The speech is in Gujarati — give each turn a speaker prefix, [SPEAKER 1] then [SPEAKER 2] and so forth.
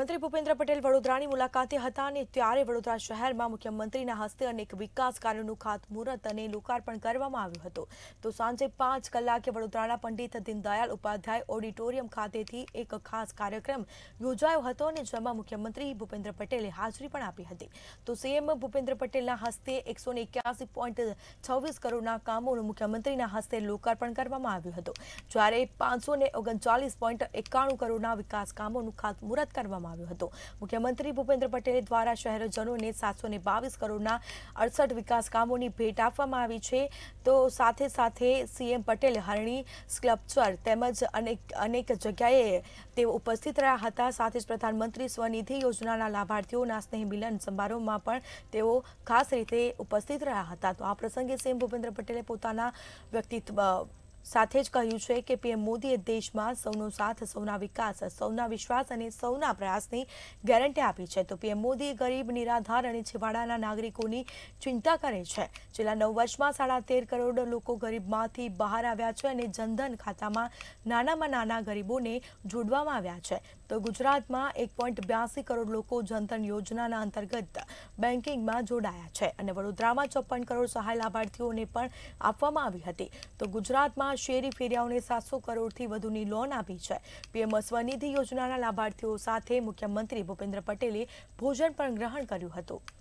[SPEAKER 1] મંત્રી ભૂપેન્દ્ર પટેલ વડોદરાની મુલાકાતે હતા અને ત્યારે વડોદરા શહેરમાં મુખ્યમંત્રીના હસ્તે અનેક વિકાસ કાર્યોનું ખાતમુહૂર્ત અને લોકાર્પણ કરવામાં આવ્યું હતું તો સાંજે પાંચ કલાકે વડોદરાના પંડિત દીનદયાલ ઉપાધ્યાય ઓડિટોરિયમ ખાતેથી એક ખાસ કાર્યક્રમ યોજાયો હતો અને જેમાં મુખ્યમંત્રી ભૂપેન્દ્ર પટેલે હાજરી પણ આપી હતી તો સીએમ ભૂપેન્દ્ર પટેલના હસ્તે એકસો કરોડના કામોનું મુખ્યમંત્રીના હસ્તે લોકાર્પણ કરવામાં આવ્યું હતું જ્યારે પાંચસો કરોડના વિકાસ કામોનું ખાતમુહૂર્ત કરવામાં કરવામાં આવ્યો હતો મુખ્યમંત્રી ભૂપેન્દ્ર પટેલ દ્વારા શહેરજનોને સાતસો બાવીસ કરોડના અડસઠ વિકાસ કામોની ભેટ આપવામાં આવી છે તો સાથે સાથે સીએમ પટેલ હરણી સ્કલ્પચર તેમજ અનેક અનેક જગ્યાએ તેઓ ઉપસ્થિત રહ્યા હતા સાથે જ પ્રધાનમંત્રી સ્વનિધિ યોજનાના લાભાર્થીઓના સ્નેહ મિલન સમારોહમાં પણ તેઓ ખાસ રીતે ઉપસ્થિત રહ્યા હતા તો આ પ્રસંગે સીએમ ભૂપેન્દ્ર પટેલે પોતાના વ્યક્તિત્વ સાથે જ કહ્યું છે કે પીએમ મોદીએ દેશમાં સૌનો સાથ સૌના વિકાસ સૌના વિશ્વાસ અને સૌના પ્રયાસની ગેરંટી આપી છે તો પીએમ મોદીએ ગરીબ નિરાધાર અને છેવાડાના નાગરિકોની ચિંતા કરે છે છેલ્લા નવ વર્ષમાં સાડા તેર કરોડ લોકો ગરીબમાંથી બહાર આવ્યા છે અને જનધન ખાતામાં નાનામાં નાના ગરીબોને જોડવામાં આવ્યા છે તો ગુજરાતમાં એક પોઈન્ટ બ્યાસી કરોડ લોકો જનધન યોજનાના અંતર્ગત બેન્કિંગમાં જોડાયા છે અને વડોદરામાં ચોપન કરોડ સહાય લાભાર્થીઓને પણ આપવામાં આવી હતી તો ગુજરાતમાં શેરી ફેરિયાઓને સાતસો કરોડથી વધુની લોન આપી છે પીએમ સ્વનિધિ યોજનાના લાભાર્થીઓ સાથે મુખ્યમંત્રી ભૂપેન્દ્ર પટેલે ભોજન પણ ગ્રહણ કર્યું હતું